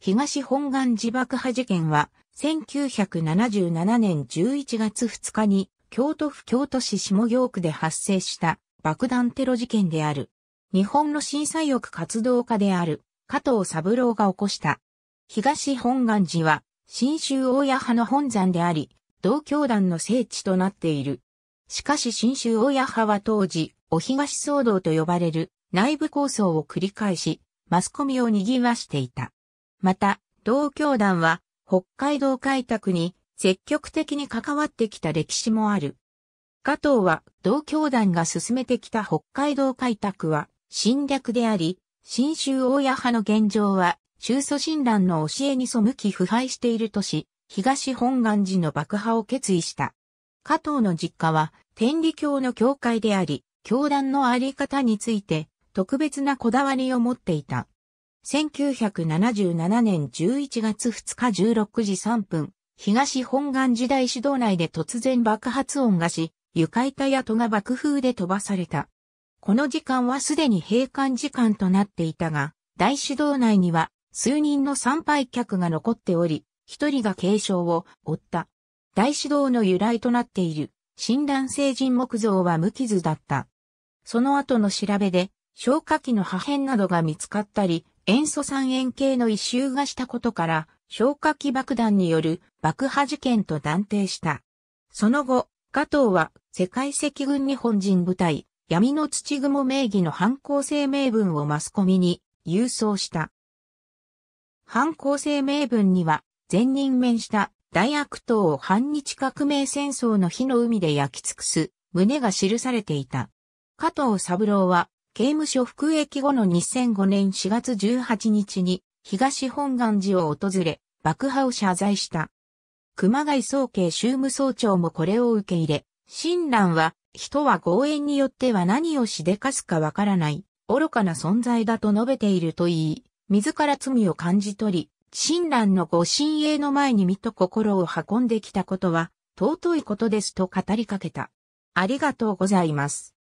東本願寺爆破事件は、1977年11月2日に、京都府京都市下京区で発生した爆弾テロ事件である。日本の震災翼活動家である加藤三郎が起こした。東本願寺は、新州大谷派の本山であり、同教団の聖地となっている。しかし新州大谷派は当時、お東騒動と呼ばれる内部抗争を繰り返し、マスコミを賑わしていた。また、同教団は北海道開拓に積極的に関わってきた歴史もある。加藤は同教団が進めてきた北海道開拓は侵略であり、新州大屋派の現状は、中祖親鸞の教えに背き腐敗しているとし、東本願寺の爆破を決意した。加藤の実家は、天理教の教会であり、教団のあり方について、特別なこだわりを持っていた。1977年11月2日16時3分、東本願時代指導内で突然爆発音がし、床板や戸が爆風で飛ばされた。この時間はすでに閉館時間となっていたが、大指導内には数人の参拝客が残っており、一人が軽傷を負った。大指導の由来となっている、新断成人木像は無傷だった。その後の調べで、消火器の破片などが見つかったり、塩素酸塩系の異臭がしたことから、消火器爆弾による爆破事件と断定した。その後、加藤は世界赤軍日本人部隊、闇の土雲名義の犯行声明文をマスコミに郵送した。犯行声明文には、全任面した大悪党を反日革命戦争の火の海で焼き尽くす旨が記されていた。加藤三郎は刑務所服役後の2005年4月18日に東本願寺を訪れ、爆破を謝罪した。熊谷総計宗務総長もこれを受け入れ、親鸞は、人は強縁によっては何をしでかすかわからない、愚かな存在だと述べているといい、自ら罪を感じ取り、親鸞のご親衛の前に身と心を運んできたことは、尊いことですと語りかけた。ありがとうございます。